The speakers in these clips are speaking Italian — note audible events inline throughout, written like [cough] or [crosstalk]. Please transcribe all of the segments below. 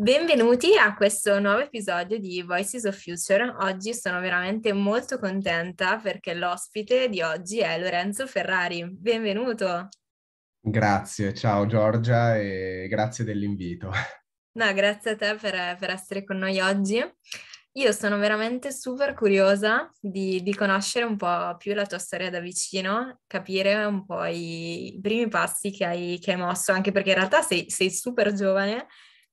Benvenuti a questo nuovo episodio di Voices of Future. Oggi sono veramente molto contenta perché l'ospite di oggi è Lorenzo Ferrari. Benvenuto. Grazie, ciao Giorgia e grazie dell'invito. No, grazie a te per, per essere con noi oggi. Io sono veramente super curiosa di, di, conoscere un po' più la tua storia da vicino, capire un po' i, primi passi che hai, che hai mosso, anche perché in realtà sei, sei super giovane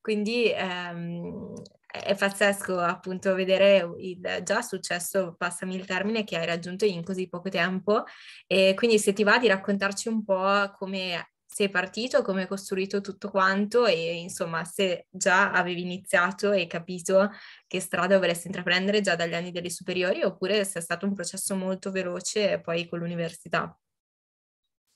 quindi ehm, è pazzesco appunto vedere il già successo, passami il termine, che hai raggiunto in così poco tempo. E quindi se ti va di raccontarci un po' come sei partito, come hai costruito tutto quanto e insomma se già avevi iniziato e capito che strada vorresti intraprendere già dagli anni delle superiori oppure se è stato un processo molto veloce poi con l'università.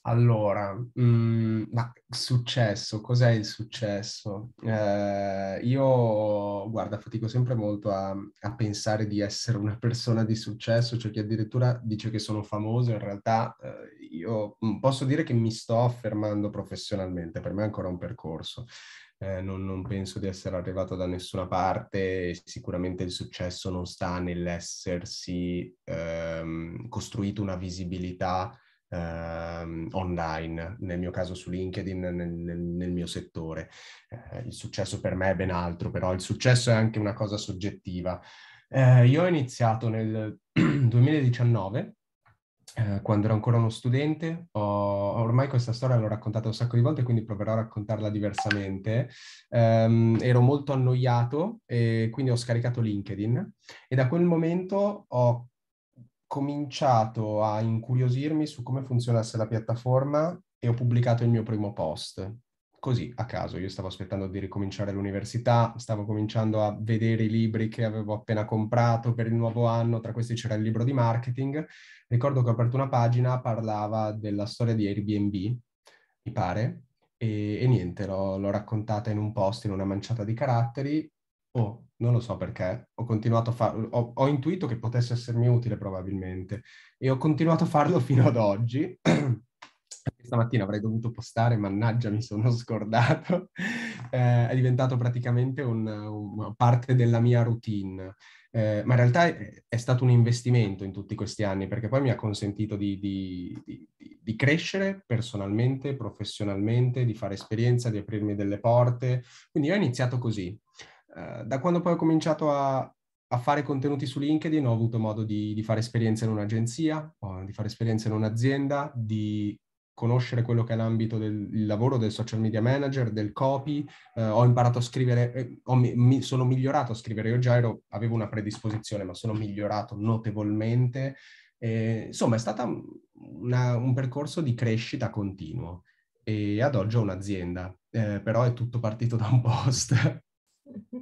Allora, mh, mm, ma successo, cos'è il successo? Eh, io, guarda, fatico sempre molto a, a, pensare di essere una persona di successo, cioè chi addirittura dice che sono famoso, in realtà eh, io mm, posso dire che mi sto affermando professionalmente, per me è ancora un percorso. Eh, non, non, penso di essere arrivato da nessuna parte, sicuramente il successo non sta nell'essersi ehm, costruito una visibilità eh, online, nel mio caso su LinkedIn, nel, nel, nel mio settore. Eh, il successo per me è ben altro, però il successo è anche una cosa soggettiva. Eh, io ho iniziato nel 2019 [clears throat] eh, quando ero ancora uno studente, ho, ormai questa storia l'ho raccontata un sacco di volte, quindi proverò a raccontarla diversamente. Um, ero molto annoiato e quindi ho scaricato LinkedIn e da quel momento ho cominciato a incuriosirmi su come funzionasse la piattaforma e ho pubblicato il mio primo post. Così, a caso, io stavo aspettando di ricominciare l'università, stavo cominciando a vedere i libri che avevo appena comprato per il nuovo anno, tra questi c'era il libro di marketing. Ricordo che ho aperto una pagina, parlava della storia di Airbnb, mi pare, e, e niente, l'ho, l'ho raccontata in un post, in una manciata di caratteri, Oh, non lo so perché, ho continuato a farlo, ho, ho, intuito che potesse essermi utile probabilmente e ho continuato a farlo [laughs] fino ad oggi. [clears throat] Stamattina avrei dovuto postare, mannaggia mi sono [laughs] scordato, eh, è diventato praticamente un, un, parte della mia routine, eh, ma in realtà è, è, stato un investimento in tutti questi anni perché poi mi ha consentito di, di, di, di crescere personalmente, professionalmente, di fare esperienza, di aprirmi delle porte, quindi ho iniziato così. Eh, da quando poi ho cominciato a, a, fare contenuti su LinkedIn ho avuto modo di, di fare esperienza in un'agenzia, eh, di fare esperienza in un'azienda, di conoscere quello che è l'ambito del lavoro del social media manager, del copy, eh, ho imparato a scrivere, eh, mi, mi, sono migliorato a scrivere, io già ero, avevo una predisposizione, ma sono migliorato notevolmente. Eh, insomma, è stato un percorso di crescita continuo e ad oggi ho un'azienda, eh, però è tutto partito da un post. [laughs]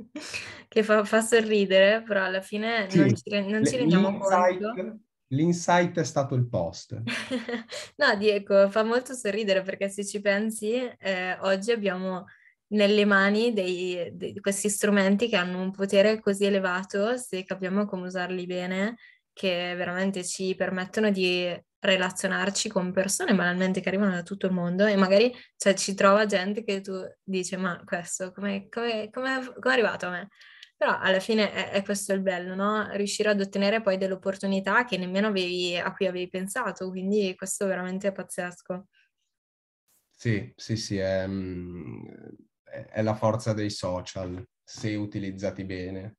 che fa, fa, sorridere, però alla fine sì, non, ci, non ci, rendiamo conto. L'insight è stato il post. [laughs] no, Diego, fa molto sorridere perché se ci pensi, eh, oggi abbiamo nelle mani dei, dei, questi strumenti che hanno un potere così elevato, se capiamo come usarli bene, che veramente ci permettono di relazionarci con persone banalmente che arrivano da tutto il mondo e magari cioè, ci trova gente che tu dici ma questo come è arrivato a me? Però alla fine è, è, questo il bello, no? Riuscire ad ottenere poi delle opportunità che nemmeno avevi, a cui avevi pensato, quindi questo veramente è pazzesco. Sì, sì, sì, mm, è, è la forza dei social, se utilizzati bene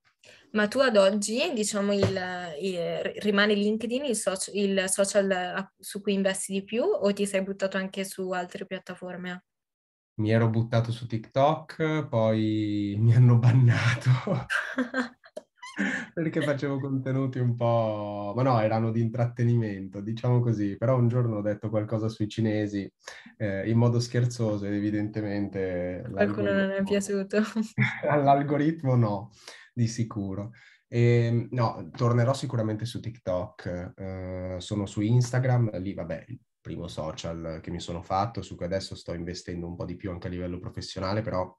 ma tu ad oggi diciamo, il, il, rimane LinkedIn il, socio, il, social su cui investi di più o ti sei buttato anche su altre piattaforme? Mi ero buttato su TikTok, poi [laughs] mi hanno bannato [laughs] perché facevo contenuti un po'... ma no, erano di intrattenimento, diciamo così, però un giorno ho detto qualcosa sui cinesi eh, in modo scherzoso ed evidentemente... Qualcuno non è piaciuto. all'algoritmo [laughs] no di sicuro. E, ehm, no, tornerò sicuramente su TikTok, eh, sono su Instagram, lì vabbè, il primo social che mi sono fatto, su cui adesso sto investendo un po' di più anche a livello professionale, però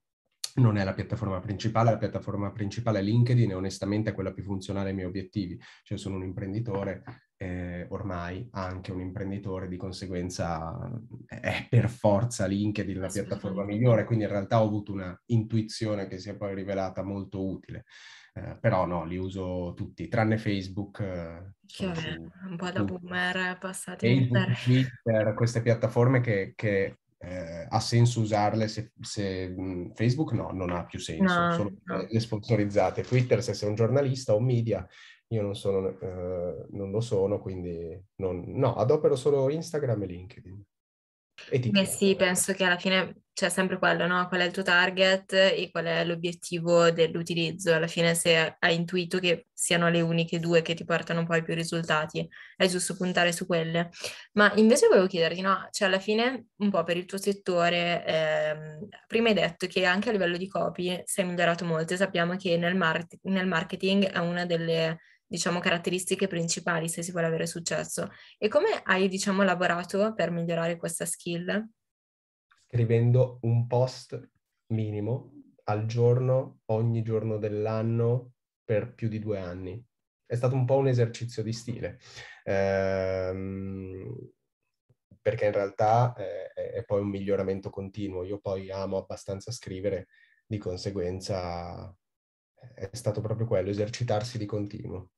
non è la piattaforma principale, la piattaforma principale è LinkedIn e onestamente è quella più funzionale ai miei obiettivi, cioè sono un imprenditore eh, ormai anche un imprenditore, di conseguenza eh, è per forza LinkedIn la piattaforma migliore, quindi in realtà ho avuto una intuizione che si è poi rivelata molto utile. Eh, però no, li uso tutti, tranne Facebook. Eh, che vabbè, un po' da boomer passati Facebook, Twitter, queste piattaforme che, che eh, ha senso usarle se, se, Facebook no, non ha più senso, no, sono no. le sponsorizzate. Twitter se sei un giornalista o un media io non, sono, eh, non lo sono, quindi non, no, adopero solo Instagram e LinkedIn. E Beh sì, penso che alla fine c'è sempre quello, no? Qual è il tuo target e qual è l'obiettivo dell'utilizzo? Alla fine se hai intuito che siano le uniche due che ti portano poi più risultati, è giusto puntare su quelle. Ma invece volevo chiederti, no? Cioè alla fine un po' per il tuo settore, ehm, prima hai detto che anche a livello di copy sei migliorato molto e sappiamo che nel, mar- nel marketing è una delle diciamo, caratteristiche principali se si vuole avere successo. E come hai, diciamo, lavorato per migliorare questa skill? Scrivendo un post minimo al giorno, ogni giorno dell'anno, per più di due anni. È stato un po' un esercizio di stile. Ehm perché in realtà eh, è poi un miglioramento continuo. Io poi amo abbastanza scrivere, di conseguenza è stato proprio quello, esercitarsi di continuo.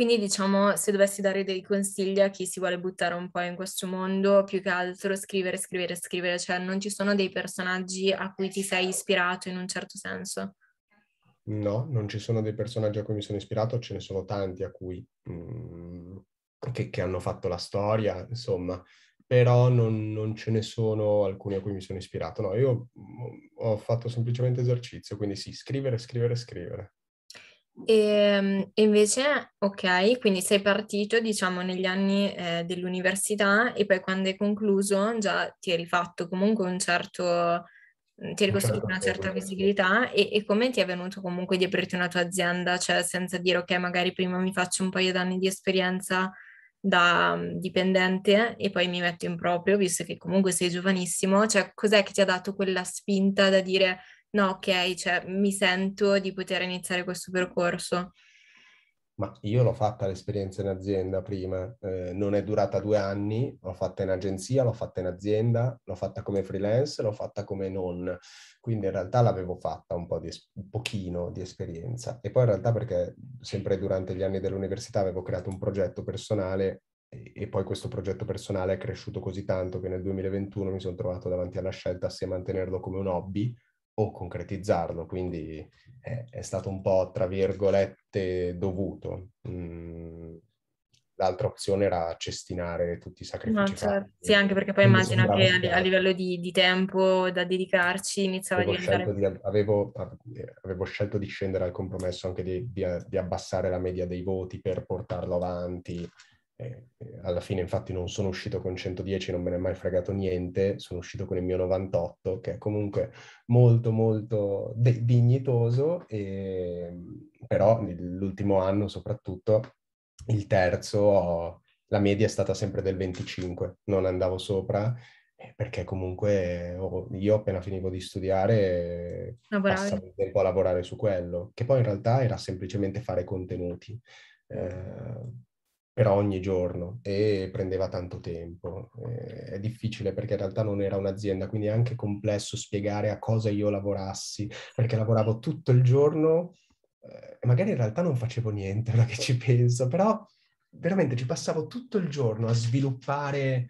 Quindi diciamo, se dovessi dare dei consigli a chi si vuole buttare un po' in questo mondo, più che altro scrivere, scrivere, scrivere, cioè non ci sono dei personaggi a cui ti sei ispirato in un certo senso. No, non ci sono dei personaggi a cui mi sono ispirato, ce ne sono tanti a cui mh, mm, che, che, hanno fatto la storia, insomma, però non, non, ce ne sono alcuni a cui mi sono ispirato. No, io mm, ho fatto semplicemente esercizio, quindi sì, scrivere, scrivere, scrivere. Ehm, e, invece, ok, quindi sei partito, diciamo, negli anni eh, dell'università e poi quando hai concluso già ti eri fatto comunque un certo, mm, ti eri costruito certo una certa visibilità e, e, come ti è venuto comunque di aprirti una tua azienda, cioè senza dire ok, magari prima mi faccio un paio d'anni di esperienza da mm, dipendente e poi mi metto in proprio, visto che comunque sei giovanissimo, cioè cos'è che ti ha dato quella spinta da dire no, ok, cioè mi sento di poter iniziare questo percorso. Ma io l'ho fatta l'esperienza in azienda prima, eh, non è durata due anni, l'ho fatta in agenzia, l'ho fatta in azienda, l'ho fatta come freelance, l'ho fatta come non. Quindi in realtà l'avevo fatta un, po di, un pochino di esperienza. E poi in realtà perché sempre durante gli anni dell'università avevo creato un progetto personale e, e poi questo progetto personale è cresciuto così tanto che nel 2021 mi sono trovato davanti alla scelta se mantenerlo come un hobby o concretizzarlo, quindi è, è stato un po', tra virgolette, dovuto. Mm, l'altra opzione era cestinare tutti i sacrifici. No, certo. Sì, anche perché poi immagino che a, a livello di, di, tempo da dedicarci iniziava avevo a diventare... Di, avevo, eh, avevo, scelto di scendere al compromesso anche di, di, abbassare la media dei voti per portarlo avanti, eh, eh, alla fine infatti non sono uscito con 110, non me ne è mai fregato niente, sono uscito con il mio 98, che è comunque molto molto de- dignitoso, e, ehm, però nell'ultimo anno soprattutto, il terzo, ho, la media è stata sempre del 25, non andavo sopra eh, perché comunque oh, io appena finivo di studiare Lavoravi. Ah, passavo il tempo a lavorare su quello, che poi in realtà era semplicemente fare contenuti. Eh, era ogni giorno e prendeva tanto tempo. Eh, è difficile perché in realtà non era un'azienda, quindi è anche complesso spiegare a cosa io lavorassi, perché lavoravo tutto il giorno eh, e eh, magari in realtà non facevo niente, [laughs] ora che ci penso, però veramente ci passavo tutto il giorno a sviluppare eh,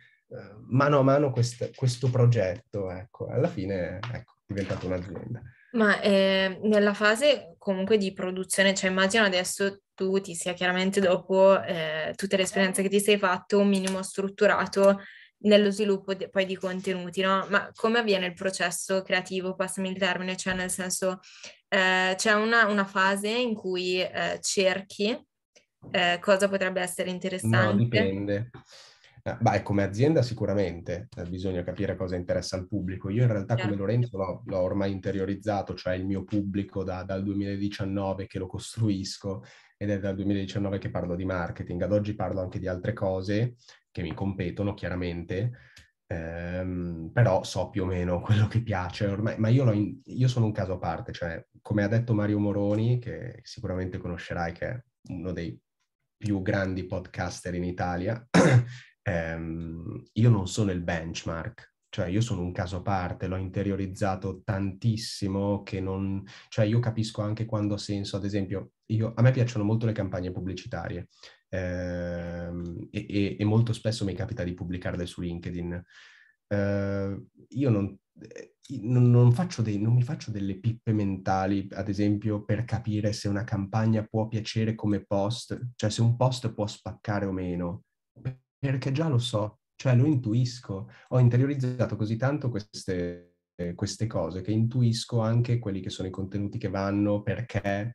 mano a mano quest- questo progetto, ecco, alla fine ecco, è diventata un'azienda. Ma ehm, nella fase comunque di produzione, cioè immagino adesso tu ti sia chiaramente dopo eh, tutte le esperienze che ti sei fatto un minimo strutturato nello sviluppo de- poi di contenuti, no? Ma come avviene il processo creativo, passami il termine, cioè nel senso eh, c'è una, una, fase in cui eh, cerchi eh, cosa potrebbe essere interessante? No, dipende. Eh, beh, come azienda sicuramente eh, bisogna capire cosa interessa al pubblico. Io in realtà come certo. Lorenzo l'ho, l'ho ormai interiorizzato, cioè il mio pubblico da, dal 2019 che lo costruisco ed è dal 2019 che parlo di marketing. Ad oggi parlo anche di altre cose che mi competono chiaramente, ehm, però so più o meno [laughs] quello che piace ormai, ma io, in, io sono un caso a parte, cioè come ha detto Mario Moroni, che sicuramente conoscerai, che è uno dei più grandi podcaster in Italia, [clears throat] ehm, io non sono il benchmark cioè io sono un caso a parte, l'ho interiorizzato tantissimo che non, cioè io capisco anche quando ha senso, ad esempio, io, a me piacciono molto le campagne pubblicitarie eh, e, e, molto spesso mi capita di pubblicarle su LinkedIn. Eh, io non, eh, non, non, dei, non, mi faccio delle pippe mentali, ad esempio, per capire se una campagna può piacere come post, cioè se un post può spaccare o meno, perché già lo so, cioè lo intuisco, ho interiorizzato così tanto queste, queste cose che intuisco anche quelli che sono i contenuti che vanno, perché,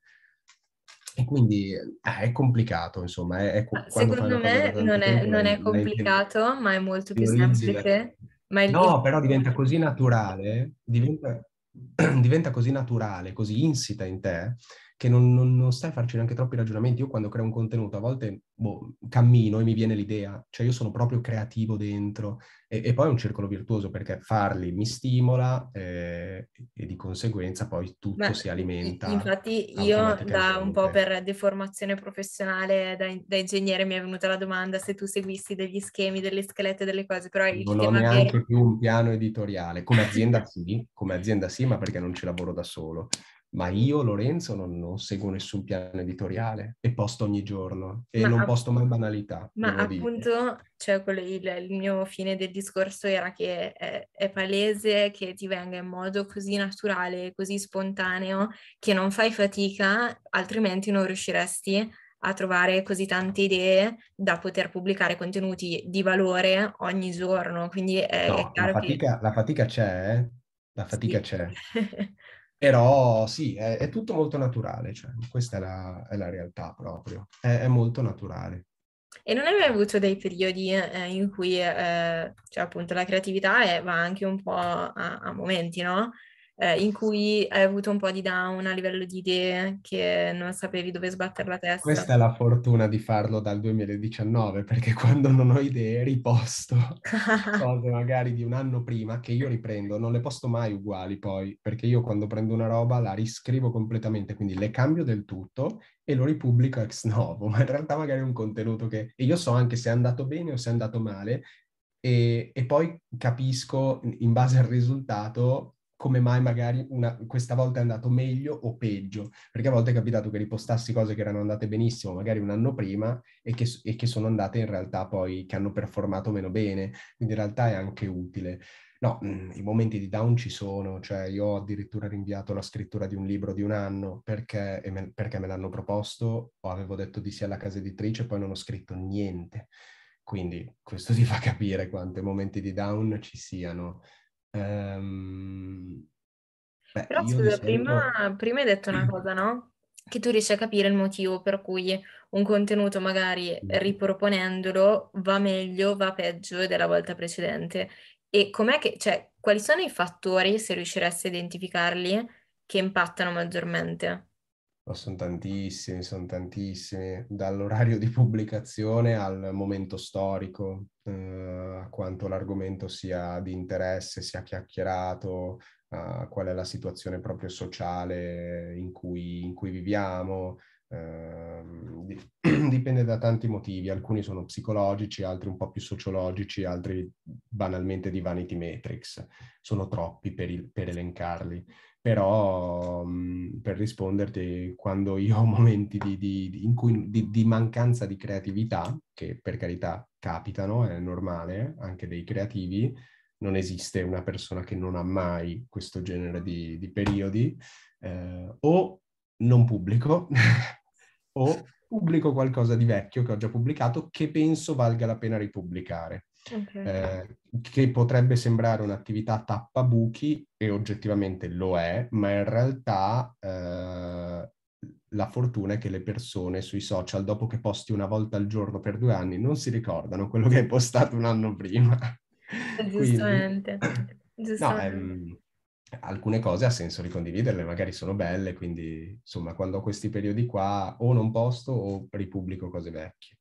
e quindi eh, è complicato, insomma. È, è ah, Secondo me non è, non è, complicato, hai, ma è molto più semplice. Il... No, però diventa così naturale, diventa, [clears throat] diventa, così naturale, così insita in te, che non, non, non stai a farci neanche troppi ragionamenti. Io quando creo un contenuto a volte boh, cammino e mi viene l'idea, cioè io sono proprio creativo dentro e, e poi è un circolo virtuoso perché farli mi stimola eh, e di conseguenza poi tutto Beh, si alimenta. Infatti io da un po' per deformazione professionale da, da, ingegnere mi è venuta la domanda se tu seguissi degli schemi, delle schelette, delle cose, però il non tema ho neanche che... più un piano editoriale, come azienda [laughs] sì, come azienda sì, ma perché non ci lavoro da solo ma io Lorenzo non, non, seguo nessun piano editoriale e posto ogni giorno e ma non app- posto mai banalità. Ma appunto, cioè, quello, il, il, mio fine del discorso era che è, è, palese che ti venga in modo così naturale, così spontaneo, che non fai fatica, altrimenti non riusciresti a trovare così tante idee da poter pubblicare contenuti di valore ogni giorno. Quindi è, no, è chiaro la fatica, che... La fatica c'è, eh? La fatica sì. c'è. [laughs] Però sì, è, è tutto molto naturale, cioè, questa è la, è la, realtà proprio, è, è molto naturale. E non hai mai avuto dei periodi eh, eh in cui eh, cioè, appunto la creatività è, va anche un po' a, a momenti, no? eh, in cui hai avuto un po' di down a livello di idee, che non sapevi dove sbattere la testa. Questa è la fortuna di farlo dal 2019, perché [laughs] quando non ho idee riposto [laughs] cose magari di un anno prima che io riprendo, non le posto mai uguali poi, perché io quando prendo una roba la riscrivo completamente, quindi le cambio del tutto e lo ripubblico ex novo, [laughs] ma in realtà magari è un contenuto che... E io so anche se è andato bene o se è andato male, e, e, poi capisco in base al risultato come mai magari una, questa volta è andato meglio o peggio, perché a volte è capitato che ripostassi cose che erano andate benissimo magari un anno prima e che, e che sono andate in realtà poi, che hanno performato meno bene, quindi in realtà è anche utile. No, mm, i momenti di down ci sono, cioè io ho addirittura rinviato la scrittura di un libro di un anno perché me, perché me l'hanno proposto o avevo detto di sì alla casa editrice e poi non ho scritto niente. Quindi questo ti fa capire quanti momenti di down ci siano Ehm, beh, Però scusa, prima, prima hai detto una [clears throat] cosa, no? Che tu riesci a capire il motivo per cui un contenuto magari riproponendolo va meglio, va peggio della volta precedente. E com'è che, cioè, quali sono i fattori, se riusciresti a identificarli, che impattano maggiormente? ma sono tantissimi, sono tantissimi, dall'orario di pubblicazione al momento storico, eh, a quanto l'argomento sia di interesse, sia chiacchierato, eh, qual è la situazione proprio sociale in cui, in cui viviamo. Eh, [clears throat] dipende da tanti motivi, alcuni sono psicologici, altri un po' più sociologici, altri banalmente di vanity matrix, sono troppi per, il, per elencarli però mh, mhmm, per risponderti, quando io ho momenti di, di, cui, di, mancanza di creatività, che per carità capitano, è normale, anche dei creativi, non esiste una persona che non ha mai questo genere di, di periodi, eh, o non pubblico, [laughs] o pubblico qualcosa di vecchio che ho già pubblicato che penso valga la pena ripubblicare okay. eh, che potrebbe sembrare un'attività tappabuchi e oggettivamente lo è, ma in realtà eh, la fortuna è che le persone sui social, dopo che posti una volta al giorno per due anni, non si ricordano quello che hai postato un anno prima. Eh, giustamente. [laughs] Quindi... Giustamente. [clears throat] No, ehm, alcune cose ha senso ricondividerle, magari sono belle, quindi insomma quando ho questi periodi qua o non posto o ripubblico cose vecchie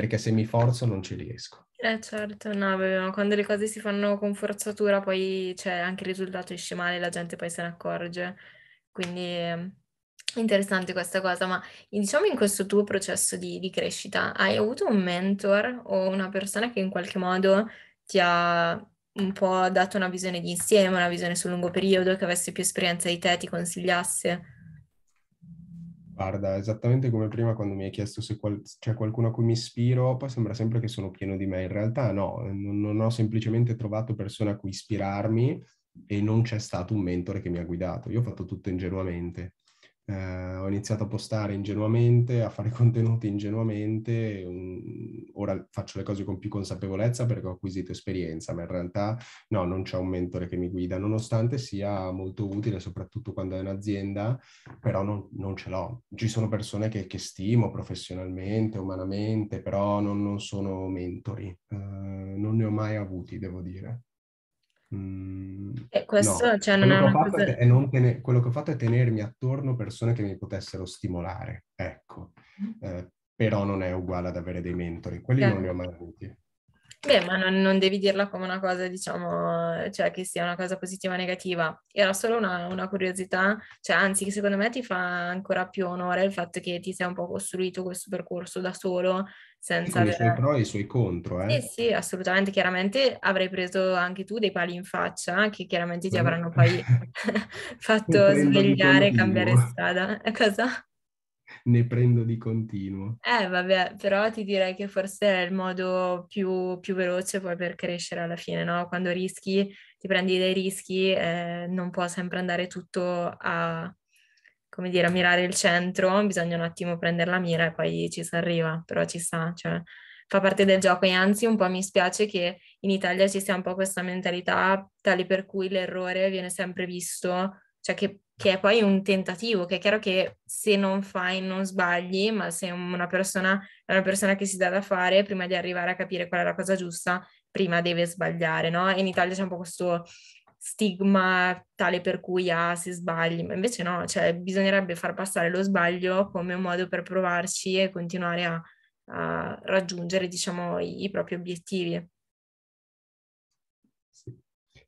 perché se mi forzo non ci riesco. Eh certo, no, beh, no. quando le cose si fanno con forzatura poi c'è cioè, anche il risultato esce male, la gente poi se ne accorge. Quindi eh, interessante questa cosa, ma diciamo in questo tuo processo di, di crescita hai avuto un mentor o una persona che in qualche modo ti ha un po' dato una visione di insieme, una visione sul lungo periodo, che avesse più esperienza di te, ti consigliasse? Guarda, esattamente come prima quando mi hai chiesto se qual- c'è qualcuno a cui mi ispiro, poi sembra sempre che sono pieno di me. In realtà no, non, non ho semplicemente trovato persone a cui ispirarmi e non c'è stato un mentore che mi ha guidato. Io ho fatto tutto ingenuamente eh, ho iniziato a postare ingenuamente, a fare [laughs] contenuti ingenuamente, um, ora faccio le cose con più consapevolezza perché ho acquisito esperienza, ma in realtà no, non c'è un mentore che mi guida, nonostante sia molto utile, soprattutto quando è un'azienda, però non, non ce l'ho. Ci sono persone che, che stimo professionalmente, umanamente, però non, non sono mentori, uh, non ne ho mai avuti, devo dire. Mm, e questo no. cioè, non quello è una cosa... È non tene... Quello che ho fatto è tenermi attorno persone che mi potessero stimolare, ecco. Mm. Eh, però non è uguale ad avere dei mentori, quelli yeah. non li certo. ho mai avuti. Beh, ma non, non, devi dirla come una cosa, diciamo, cioè che sia una cosa positiva o negativa. Era solo una, una curiosità, cioè anzi, che secondo me ti fa ancora più onore il fatto che ti sia un po' costruito questo percorso da solo, senza... Con avere... i suoi pro e i suoi contro, eh? Sì, sì, assolutamente. Chiaramente avrei preso anche tu dei pali in faccia, eh, che chiaramente ti avranno poi [laughs] [laughs] fatto svegliare, e cambiare strada. [laughs] Cosa? ne prendo di continuo. Eh vabbè, però ti direi che forse è il modo più, più veloce poi per crescere alla fine, no? Quando rischi, ti prendi dei rischi, eh, non può sempre andare tutto a, come dire, a mirare il centro, bisogna un attimo prendere la mira e poi ci si arriva, però ci sta, cioè fa parte del gioco e anzi un po' mi spiace che in Italia ci sia un po' questa mentalità tale per cui l'errore viene sempre visto cioè che, che, è poi un tentativo, che è chiaro che se non fai non sbagli, ma se una persona è una persona che si dà da fare, prima di arrivare a capire qual è la cosa giusta, prima deve sbagliare, no? in Italia c'è un po' questo stigma tale per cui ah se sbagli, ma invece no, cioè bisognerebbe far passare lo sbaglio come un modo per provarci e continuare a, a raggiungere diciamo i, i propri obiettivi.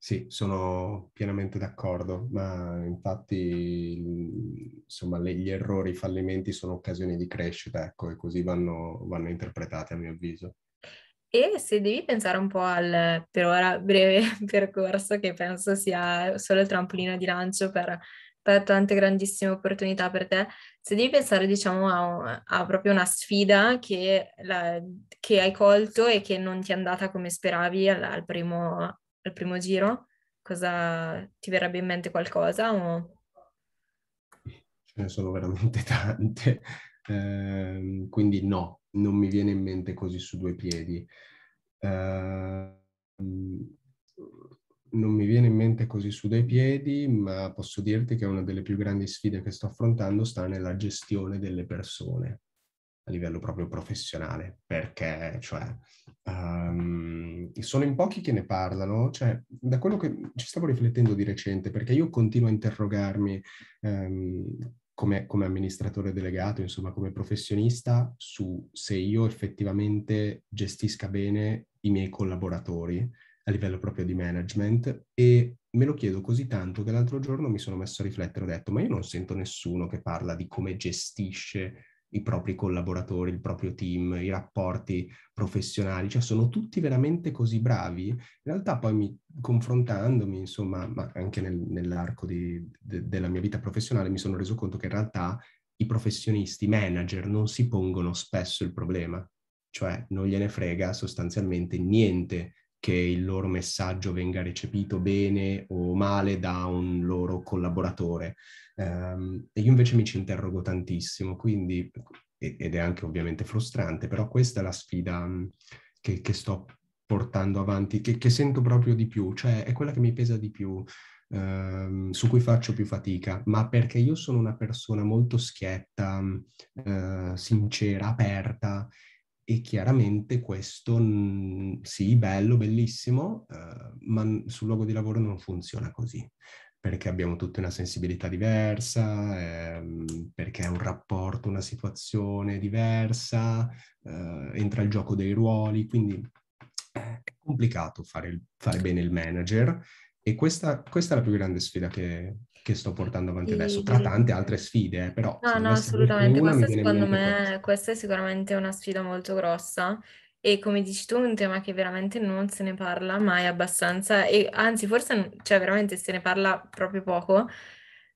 Sì, sono pienamente d'accordo, ma infatti insomma, le, gli errori, i fallimenti sono occasioni di crescita, ecco, e così vanno, vanno interpretati a mio avviso. E se devi pensare un po' al per ora breve [laughs] percorso, che penso sia solo il trampolino di lancio per, per tante grandissime opportunità per te, se devi pensare diciamo a, a proprio una sfida che, la, che, hai colto e che non ti è andata come speravi al, al primo al primo giro? Cosa ti verrebbe in mente qualcosa? O... Ce ne sono veramente [laughs] tante, eh, quindi no, non mi viene in mente così su due piedi. Eh, non mi viene in mente così su due piedi, ma posso dirti che una delle più grandi sfide che sto affrontando sta nella gestione delle persone a livello proprio professionale, perché cioè, um, sono in pochi che ne parlano, cioè, da quello che ci stavo riflettendo di recente, perché io continuo a interrogarmi um, come, come, amministratore delegato, insomma come professionista, su se io effettivamente gestisca bene i miei collaboratori a livello proprio di management e me lo chiedo così tanto che l'altro giorno mi sono messo a riflettere, ho detto ma io non sento nessuno che parla di come gestisce i propri collaboratori, il proprio team, i rapporti professionali, cioè sono tutti veramente così bravi. In realtà poi mi, confrontandomi, insomma, ma anche nel, nell'arco di, de, della mia vita professionale, mi sono reso conto che in realtà i professionisti, i manager, non si pongono spesso il problema, cioè non gliene frega sostanzialmente niente che il loro messaggio venga recepito bene o male da un loro collaboratore. Um, e io invece mi ci interrogo tantissimo, quindi, ed è anche ovviamente frustrante, però questa è la sfida che, che sto portando avanti, che, che, sento proprio di più, cioè è quella che mi pesa di più, ehm, su cui faccio più fatica, ma perché io sono una persona molto schietta, eh, sincera, aperta e chiaramente questo, mm, sì, bello, bellissimo, eh, ma sul luogo di lavoro non funziona così, perché abbiamo tutti una sensibilità diversa, eh, perché è un rapporto, una situazione diversa, eh, entra il gioco dei ruoli, quindi eh, è complicato fare, il, fare bene il manager e questa, questa, è la più grande sfida che, che sto portando avanti sì. adesso, tra tante altre sfide, eh, però... No, no, assolutamente, questa secondo me, questa è sicuramente una sfida molto grossa e come dici tu, un tema che veramente non se ne parla mai abbastanza e anzi forse, cioè veramente se ne parla proprio poco,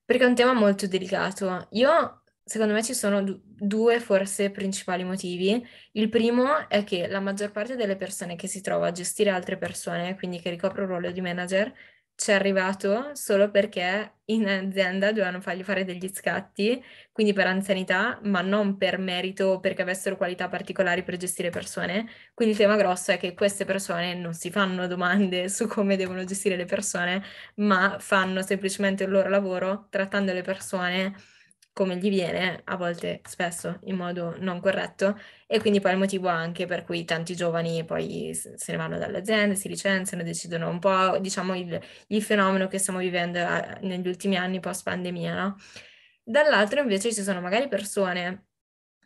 perché è un tema molto delicato. Io, secondo me, ci sono du- due forse principali motivi. Il primo è che la maggior parte delle persone che si trova a gestire altre persone, quindi che ricopre un ruolo di manager, ci è arrivato solo perché in azienda dovevano fargli fare degli scatti, quindi per anzianità, ma non per merito o perché avessero qualità particolari per gestire persone. Quindi il tema grosso è che queste persone non si fanno domande [laughs] su come devono gestire le persone, ma fanno semplicemente il loro lavoro trattando le persone come gli viene, a volte spesso in modo non corretto, e quindi poi il motivo anche per cui tanti giovani poi se ne vanno dalle aziende, si licenziano, decidono un po', diciamo, il, il fenomeno che stiamo vivendo negli ultimi anni post pandemia, no? Dall'altro invece ci sono magari persone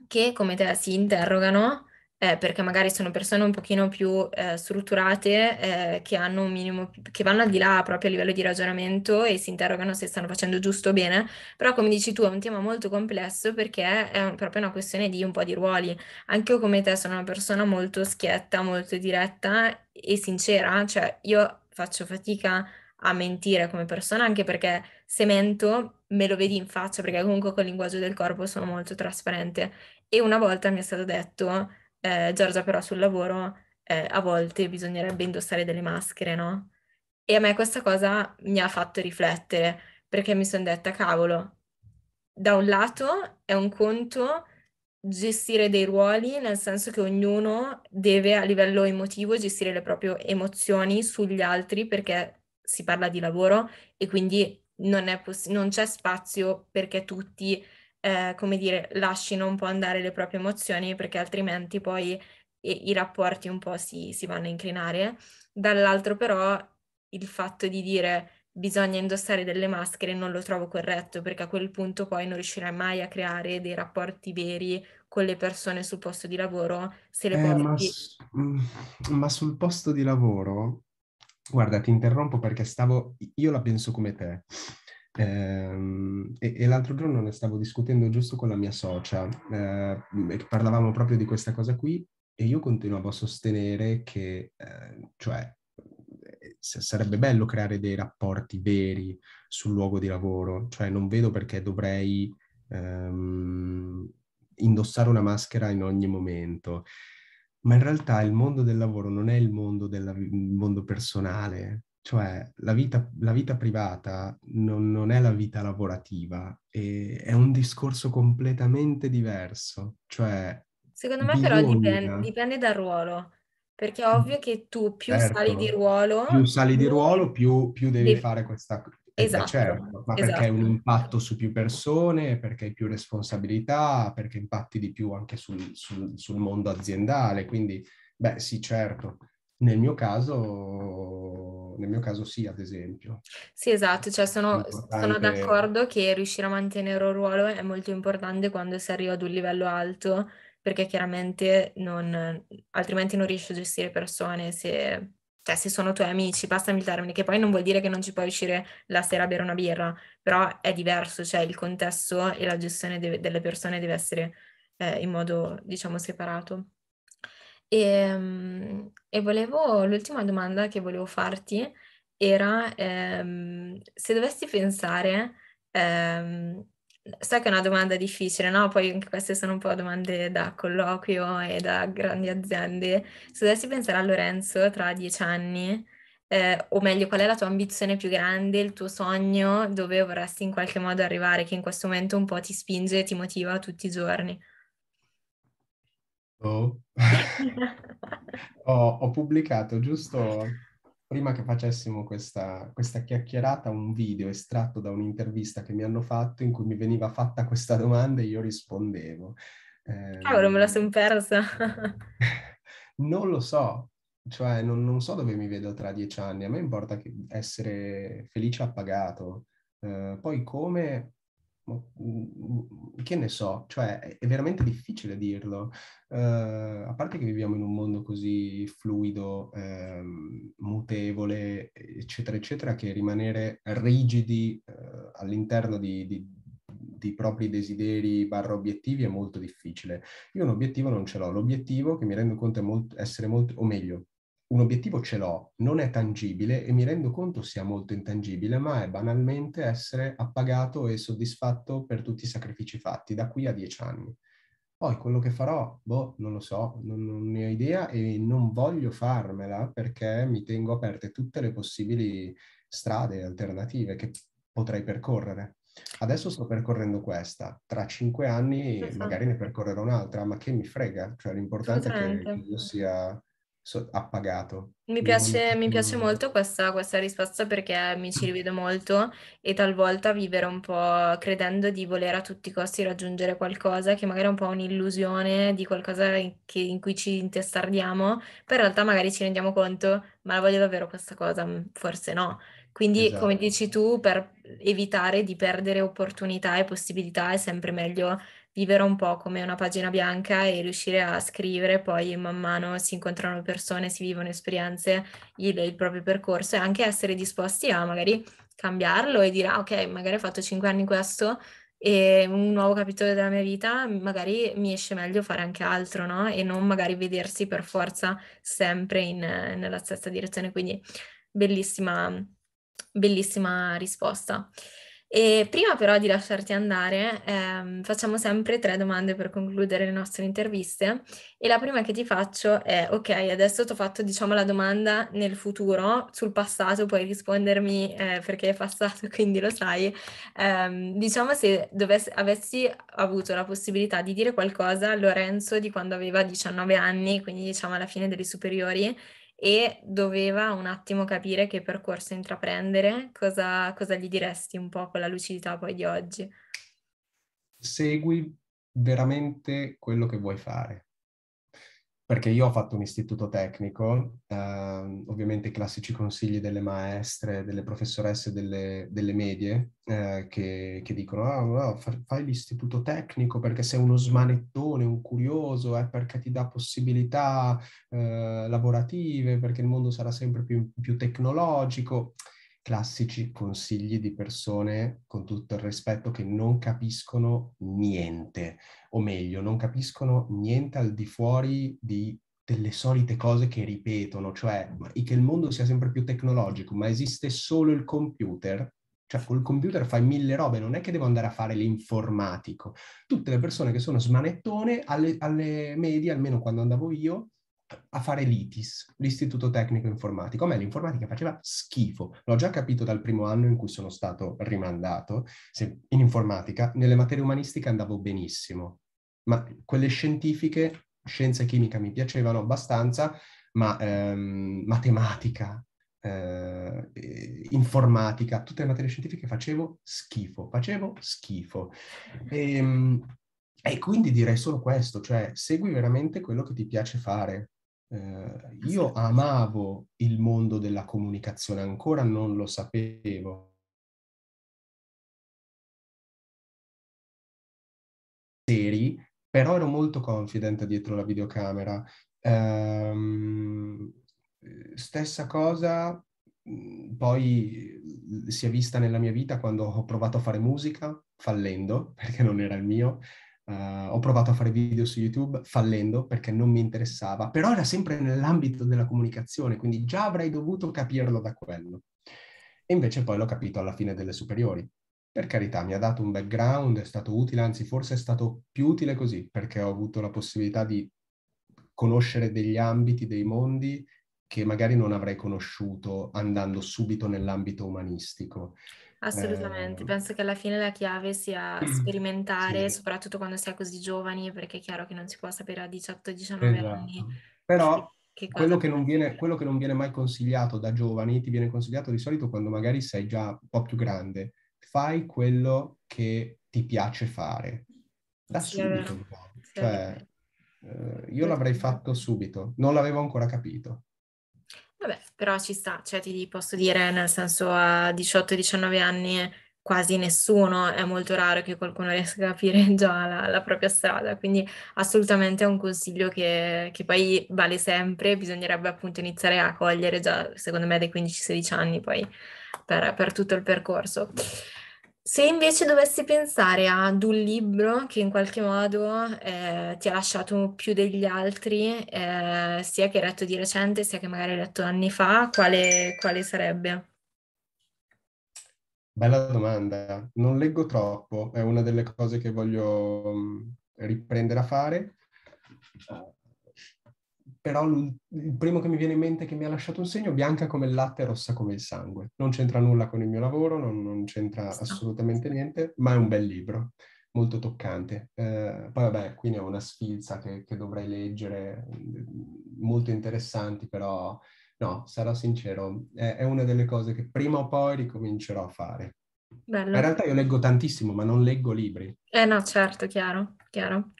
che come te si interrogano eh, perché magari sono persone un pochino più eh, strutturate, eh, che hanno un minimo, che vanno al di là proprio a livello di ragionamento e si interrogano se stanno facendo giusto o bene, però come dici tu è un tema molto complesso perché è un, proprio una questione di un po' di ruoli. Anche io come te sono una persona molto schietta, molto diretta e sincera, cioè io faccio fatica a mentire come persona anche perché se mento me lo vedi in faccia perché comunque col linguaggio del corpo sono molto trasparente e una volta mi è stato detto eh, Giorgia però sul lavoro eh, a volte bisognerebbe indossare delle maschere, no? E a me questa cosa mi ha fatto riflettere, perché mi sono detta, cavolo, da un lato è un conto gestire dei ruoli, nel senso che ognuno deve a livello emotivo gestire le proprie emozioni sugli altri, perché si parla di lavoro e quindi non, poss- non c'è spazio perché tutti eh, come dire, lasciano un po' andare le proprie emozioni perché altrimenti poi i, i rapporti un po' si, si vanno a inclinare. Dall'altro però il fatto di dire bisogna indossare delle maschere non lo trovo corretto perché a quel punto poi non riuscirai mai a creare dei rapporti veri con le persone sul posto di lavoro se le eh, porti... Ma, su... Mm, ma, sul posto di lavoro guarda ti interrompo perché stavo io la penso come te Ehm, e, e, l'altro giorno ne stavo discutendo giusto con la mia socia, eh, parlavamo proprio di questa cosa qui e io continuavo a sostenere che, ehm, cioè, eh, cioè, sarebbe bello creare dei rapporti veri sul luogo di lavoro, cioè non vedo perché dovrei ehm, indossare una maschera in ogni momento ma in realtà il mondo del lavoro non è il mondo, della, il mondo personale, cioè, la vita, la vita privata non, non, è la vita lavorativa, è un discorso completamente diverso. Cioè, Secondo me però dipende, dipende, dal ruolo, perché è ovvio che tu più certo, sali di certo. ruolo... Più sali di ruolo, più, più devi, devi fare questa cosa. Eh, eh, esatto. Certo, ma esatto. perché hai esatto. un impatto su più persone, perché hai più responsabilità, perché impatti di più anche sul, sul, sul mondo aziendale. Quindi, beh, sì, certo. Nel mio caso, nel mio caso sì, ad esempio. Sì, esatto, cioè sono, sono d'accordo che riuscire a mantenere un ruolo è molto importante quando si arriva ad un livello alto, perché chiaramente non, altrimenti non riesci a gestire persone se cioè se sono tuoi amici, passami il termine, che poi non vuol dire che non ci puoi uscire la sera a bere una birra, però è diverso, cioè il contesto e la gestione deve, delle persone deve essere eh, in modo, diciamo, separato. Ehm, e volevo l'ultima domanda che volevo farti era ehm, se dovessi pensare, ehm, so che è una domanda difficile, no? Poi anche queste sono un po' domande da colloquio e da grandi aziende. Se dovessi pensare a Lorenzo tra dieci anni, eh, o meglio, qual è la tua ambizione più grande, il tuo sogno, dove vorresti in qualche modo arrivare, che in questo momento un po' ti spinge e ti motiva tutti i giorni? Oh. [laughs] ho, ho, pubblicato giusto prima che facessimo questa, questa chiacchierata un video estratto da un'intervista che mi hanno fatto in cui mi veniva fatta questa domanda e io rispondevo. Eh, Cavolo, me la sono persa. [laughs] non lo so, cioè non, non, so dove mi vedo tra dieci anni, a me importa essere felice appagato, eh, poi come Mm, mm, che ne so, cioè è veramente difficile dirlo, uh, a parte che viviamo in un mondo così fluido, um, mutevole, eccetera, eccetera, che rimanere rigidi uh, all'interno di, di, di, propri desideri barra obiettivi è molto difficile. Io un obiettivo non ce l'ho, l'obiettivo che mi rendo conto è molto, essere molto, o meglio, un obiettivo ce l'ho, non è tangibile e mi rendo conto sia molto intangibile, ma è banalmente essere appagato e soddisfatto per tutti i sacrifici fatti da qui a dieci anni. Poi quello che farò, boh, non lo so, non, non ne ho idea e non voglio farmela perché mi tengo aperte tutte le possibili strade alternative che potrei percorrere. Adesso sto percorrendo questa, tra cinque anni magari ne percorrerò un'altra, ma che mi frega, cioè l'importante è che io sia so- appagato. Mi piace, mi piace molto questa, questa, risposta perché mi ci mm. rivedo molto e talvolta vivere un po' credendo di voler a tutti i costi raggiungere qualcosa che magari è un po' un'illusione di qualcosa in, che, in cui ci intestardiamo, però in realtà magari ci rendiamo conto, ma la voglio davvero questa cosa? Mm, forse no. Quindi, esatto. come dici tu, per evitare di perdere opportunità e possibilità è sempre meglio vivere un po' come una pagina bianca e riuscire a scrivere, poi man mano si incontrano persone, si vivono esperienze, il, il proprio percorso e anche essere disposti a magari cambiarlo e dire ah, ok, magari ho fatto cinque anni questo e un nuovo capitolo della mia vita, magari mi esce meglio fare anche altro, no? E non magari vedersi per forza sempre in, nella stessa direzione. Quindi bellissima, bellissima risposta. E prima però di lasciarti andare, ehm, facciamo sempre tre domande per concludere le nostre interviste e la prima che ti faccio è, ok, adesso ti ho fatto diciamo la domanda nel futuro, sul passato puoi rispondermi eh, perché è passato, [laughs] quindi lo sai, ehm, diciamo se dovessi, avessi avuto la possibilità di dire qualcosa a Lorenzo di quando aveva 19 anni, quindi diciamo alla fine delle superiori, e doveva un attimo capire che percorso intraprendere, cosa, cosa gli diresti un po' con la lucidità poi di oggi? Segui veramente quello che vuoi fare perché io ho fatto un istituto tecnico, ehm, ovviamente i classici consigli delle maestre, delle professoresse delle, delle medie, eh, che, che, dicono ah, no, fai l'istituto tecnico perché sei uno smanettone, un curioso, eh, perché ti dà possibilità eh, lavorative, perché il mondo sarà sempre più, più tecnologico classici consigli di persone, con tutto il rispetto, che non capiscono niente, o meglio, non capiscono niente al di fuori di delle solite cose che ripetono, cioè che il mondo sia sempre più tecnologico, ma esiste solo il computer, cioè col computer fai mille robe, non è che devo andare a fare l'informatico. Tutte le persone che sono smanettone alle, alle medie, almeno quando andavo io, a fare l'ITIS, l'Istituto Tecnico Informatico. A me l'informatica faceva schifo, l'ho già capito dal primo anno in cui sono stato rimandato Se, in informatica, nelle materie umanistiche andavo benissimo, ma quelle scientifiche, scienza e chimica mi piacevano abbastanza, ma ehm, matematica, eh, informatica, tutte le materie scientifiche facevo schifo, facevo schifo. E, ehm, e quindi direi solo questo, cioè segui veramente quello che ti piace fare, eh, io amavo il mondo della comunicazione, ancora non lo sapevo. Seri, però ero molto confident dietro la videocamera. Ehm, eh, stessa cosa mm, poi mm, si è vista nella mia vita quando ho provato a fare musica, fallendo, [laughs] perché non era il mio, Uh, ho provato a fare video su YouTube fallendo perché non mi interessava, però era sempre nell'ambito della comunicazione, quindi già avrei dovuto capirlo da quello. E invece poi l'ho capito alla fine delle superiori. Per carità, mi ha dato un background, è stato utile, anzi forse è stato più utile così, perché ho avuto la possibilità di conoscere degli ambiti, dei mondi che magari non avrei conosciuto andando subito nell'ambito umanistico. Assolutamente, Ehm penso che alla fine la chiave sia sperimentare, Sì. soprattutto quando si è così giovani, perché è chiaro che non si può sapere a 18, 19 esatto. anni Però che che quello che non viene quello che non viene mai consigliato da giovani, ti viene consigliato di solito quando magari sei già un po' più grande. Fai quello che ti piace fare. Da Sì, subito un po'. Sì, Cioè, vero. Eh, io l'avrei fatto subito, non l'avevo ancora capito. Vabbè, però ci sta, cioè ti posso dire, nel senso a 18-19 anni quasi nessuno, è molto raro che qualcuno riesca a capire [laughs] già la, la propria strada, quindi assolutamente è un consiglio che, che, poi vale sempre, bisognerebbe appunto iniziare a cogliere già, secondo me, dai 15-16 anni poi per, per tutto il percorso. Se invece dovessi pensare ad un libro che in qualche modo eh, ti ha lasciato più degli altri, eh, sia che hai letto di recente, sia che magari hai letto anni fa, quale, quale sarebbe? Bella domanda. Non leggo troppo, è una delle cose che voglio mm, riprendere a fare però il primo che mi viene in mente che mi ha lasciato un segno, bianca come il latte, rossa come il sangue. Non c'entra nulla con il mio lavoro, non, non c'entra assolutamente niente, ma è un bel libro, molto toccante. Eh, poi vabbè, qui ne ho una sfilza che, che dovrei leggere, mm, molto interessanti, però no, sarò sincero, è, è, una delle cose che prima o poi ricomincerò a fare. Bello. In realtà io leggo tantissimo, ma non leggo libri. Eh no, certo, chiaro, chiaro.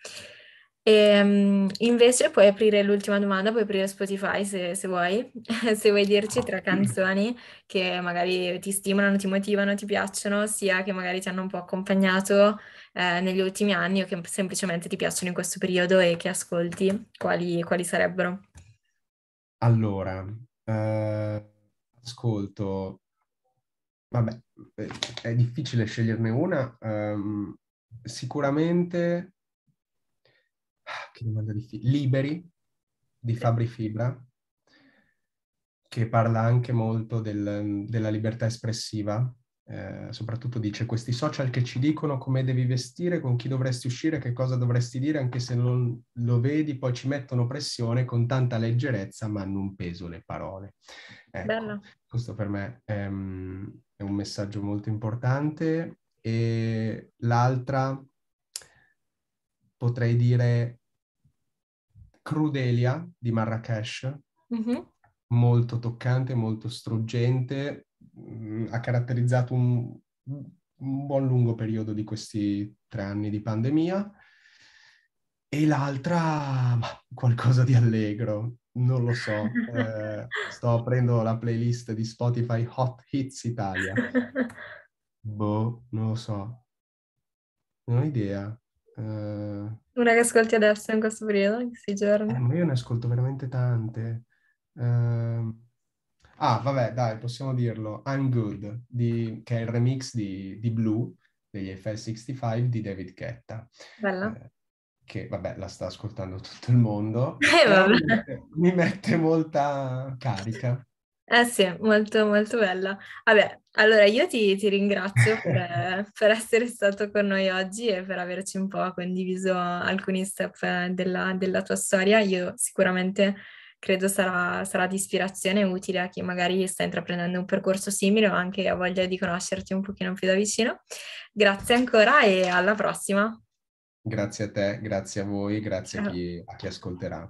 E um, invece puoi aprire l'ultima domanda, puoi aprire Spotify se, se vuoi, [laughs] se vuoi dirci tre canzoni che magari ti stimolano, ti motivano, ti piacciono, sia che magari ti hanno un po' accompagnato eh, negli ultimi anni o che semplicemente ti piacciono in questo periodo e che ascolti, quali, quali sarebbero? Allora, eh, ascolto, vabbè, eh, è difficile sceglierne una, um, sicuramente che domanda difficile, Liberi di Fabri Fibra, che parla anche molto del, della libertà espressiva, eh, soprattutto dice questi social che ci dicono come devi vestire, con chi dovresti uscire, che cosa dovresti dire, anche se non lo vedi, poi ci mettono pressione con tanta leggerezza, ma hanno un peso le parole. Ecco, Bello. Questo per me è, ehm, è un messaggio molto importante. E l'altra potrei dire Crudelia di Marrakesh, mm-hmm. molto toccante, molto struggente, mh, mm, ha caratterizzato un, un buon lungo periodo di questi tre anni di pandemia. E l'altra, ma, qualcosa di allegro, non lo so. [laughs] Eh, sto aprendo la playlist di Spotify Hot Hits Italia. [laughs] Boh, non lo so. Non ho idea. Uh, Una che ascolti adesso in questo periodo, in questi giorni? Eh, ma io ne ascolto veramente tante. Uh, ah, vabbè, dai, possiamo dirlo. I'm Good, di, che è il remix di, di Blue, degli FL65 di David Guetta. Bella. Eh, che vabbè la sta ascoltando tutto il mondo, [laughs] eh, mi, mette, mi mette molta carica. Eh sì, molto molto bella. Vabbè, allora, io ti, ti ringrazio per, eh, per, essere stato con noi oggi e per averci un po' condiviso alcuni step eh, della, della tua storia. Io sicuramente credo sarà, sarà di ispirazione utile a chi magari sta intraprendendo un percorso simile o anche ha voglia di conoscerti un pochino più da vicino. Grazie ancora e alla prossima. Grazie a te, grazie a voi, grazie a chi, a chi ascolterà.